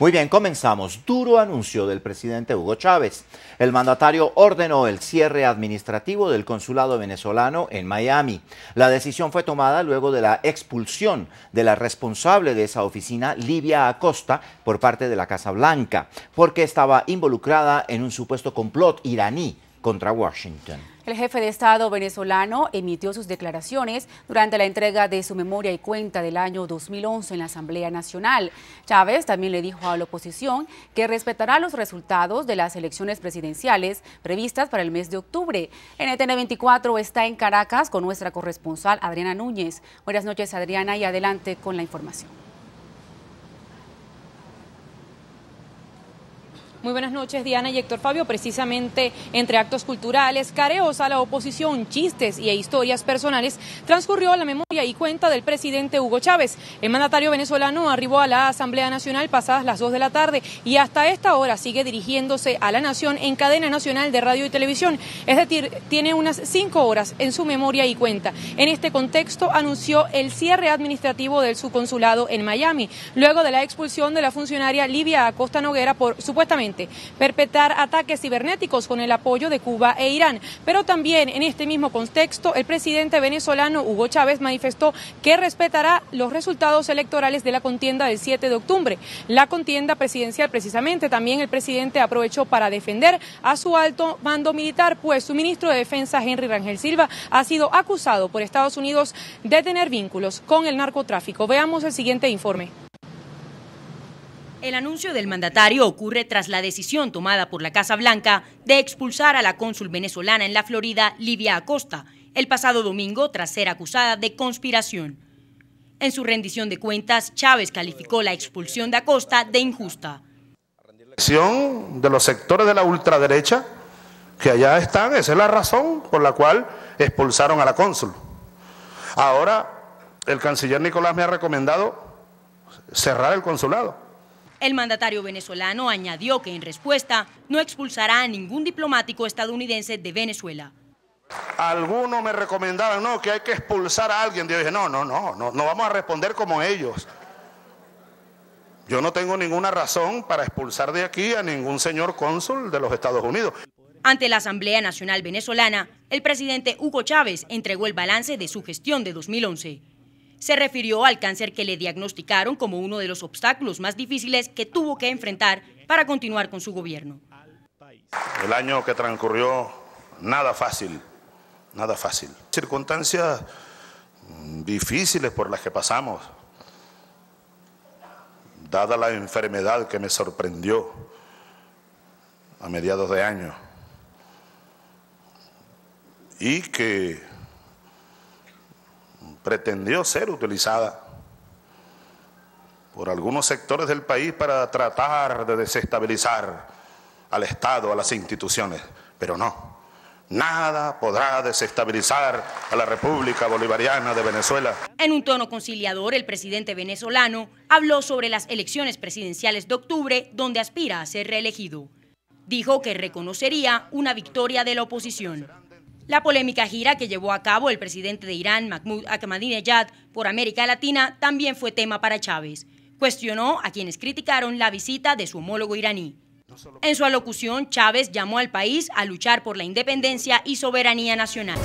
Muy bien, comenzamos. Duro anuncio del presidente Hugo Chávez. El mandatario ordenó el cierre administrativo del consulado venezolano en Miami. La decisión fue tomada luego de la expulsión de la responsable de esa oficina, Livia Acosta, por parte de la Casa Blanca, porque estaba involucrada en un supuesto complot iraní contra Washington. El jefe de Estado venezolano emitió sus declaraciones durante la entrega de su memoria y cuenta del año 2011 en la Asamblea Nacional. Chávez también le dijo a la oposición que respetará los resultados de las elecciones presidenciales previstas para el mes de octubre. E NTN 24 está en Caracas con nuestra corresponsal Adriana Núñez. Buenas noches Adriana y adelante con la información. Muy buenas noches, Diana y Héctor Fabio. Precisamente entre actos culturales, careos a la oposición, chistes y e historias personales, transcurrió la memoria y cuenta del presidente Hugo Chávez. El mandatario venezolano arribó a la Asamblea Nacional pasadas las 2 de la tarde y hasta esta hora sigue dirigiéndose a la nación en cadena nacional de radio y televisión. Es decir, tiene unas cinco horas en su memoria y cuenta. En este contexto anunció el cierre administrativo del subconsulado en Miami, luego de la expulsión de la funcionaria Livia Acosta Noguera por supuestamente perpetrar ataques cibernéticos con el apoyo de Cuba e Irán. Pero también en este mismo contexto, el presidente venezolano Hugo Chávez manifestó que respetará los resultados electorales de la contienda del 7 de octubre. La contienda presidencial precisamente también el presidente aprovechó para defender a su alto mando militar, pues su ministro de Defensa, Henry Rangel Silva, ha sido acusado por Estados Unidos de tener vínculos con el narcotráfico. Veamos el siguiente informe. El anuncio del mandatario ocurre tras la decisión tomada por la Casa Blanca de expulsar a la cónsul venezolana en la Florida, Livia Acosta, el pasado domingo tras ser acusada de conspiración. En su rendición de cuentas, Chávez calificó la expulsión de Acosta de injusta. La Acción de los sectores de la ultraderecha que allá están, esa es la razón por la cual expulsaron a la cónsul. Ahora, el canciller Nicolás me ha recomendado cerrar el consulado. El mandatario venezolano añadió que en respuesta no expulsará a ningún diplomático estadounidense de Venezuela. Algunos me recomendaban, no, que hay que expulsar a alguien. Yo dije, no, no, no, no, no vamos a responder como ellos. Yo no tengo ninguna razón para expulsar de aquí a ningún señor cónsul de los Estados Unidos. Ante la Asamblea Nacional Venezolana, el presidente Hugo Chávez entregó el balance de su gestión de 2011. Se refirió al cáncer que le diagnosticaron como uno de los obstáculos más difíciles que tuvo que enfrentar para continuar con su gobierno. El año que transcurrió, nada fácil, nada fácil. Circunstancias difíciles por las que pasamos, dada la enfermedad que me sorprendió a mediados de año y que pretendió ser utilizada por algunos sectores del país para tratar de desestabilizar al Estado, a las instituciones. Pero no, nada podrá desestabilizar a la República Bolivariana de Venezuela. En un tono conciliador, el presidente venezolano habló sobre las elecciones presidenciales de octubre, donde aspira a ser reelegido. Dijo que reconocería una victoria de la oposición. La polémica gira que llevó a cabo el presidente de Irán, Mahmoud Ahmadinejad, por América Latina también fue tema para Chávez. Cuestionó a quienes criticaron la visita de su homólogo iraní. En su alocución, Chávez llamó al país a luchar por la independencia y soberanía nacional.